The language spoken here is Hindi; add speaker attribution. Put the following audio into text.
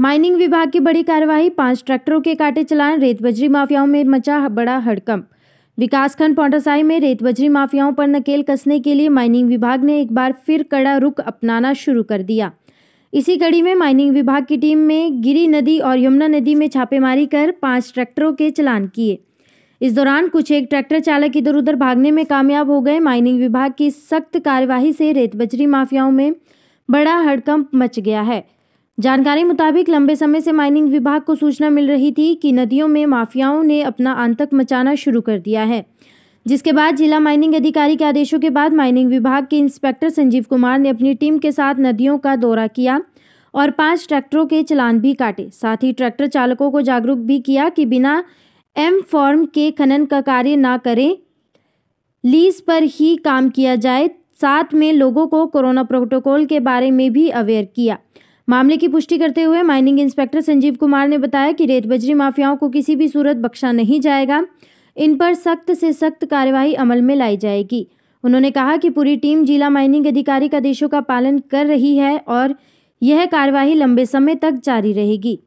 Speaker 1: माइनिंग विभाग की बड़ी कार्यवाही पांच ट्रैक्टरों के काटे चलान रेत बजरी माफियाओं में मचा बड़ा हड़कंप विकासखंड पौंटासाई में रेत बजरी माफियाओं पर नकेल कसने के लिए माइनिंग विभाग ने एक बार फिर कड़ा रुख अपनाना शुरू कर दिया इसी कड़ी में माइनिंग विभाग की टीम में गिरी नदी और यमुना नदी में छापेमारी कर पांच ट्रैक्टरों के चलान किए इस दौरान कुछ एक ट्रैक्टर चालक इधर उधर भागने में कामयाब हो गए माइनिंग विभाग की सख्त कार्यवाही से रेत बजरी माफियाओं में बड़ा हड़कंप मच गया है जानकारी मुताबिक लंबे समय से माइनिंग विभाग को सूचना मिल रही थी कि नदियों में माफियाओं ने अपना आंतक मचाना शुरू कर दिया है जिसके बाद जिला माइनिंग अधिकारी के आदेशों के बाद माइनिंग विभाग के इंस्पेक्टर संजीव कुमार ने अपनी टीम के साथ नदियों का दौरा किया और पांच ट्रैक्टरों के चलान भी काटे साथ ही ट्रैक्टर चालकों को जागरूक भी किया कि बिना एम फॉर्म के खनन का कार्य ना करें लीज पर ही काम किया जाए साथ में लोगों को कोरोना प्रोटोकॉल के बारे में भी अवेयर किया मामले की पुष्टि करते हुए माइनिंग इंस्पेक्टर संजीव कुमार ने बताया कि रेत बजरी माफियाओं को किसी भी सूरत बख्शा नहीं जाएगा इन पर सख्त से सख्त कार्यवाही अमल में लाई जाएगी उन्होंने कहा कि पूरी टीम जिला माइनिंग अधिकारी का आदेशों का पालन कर रही है और यह कार्यवाही लंबे समय तक जारी रहेगी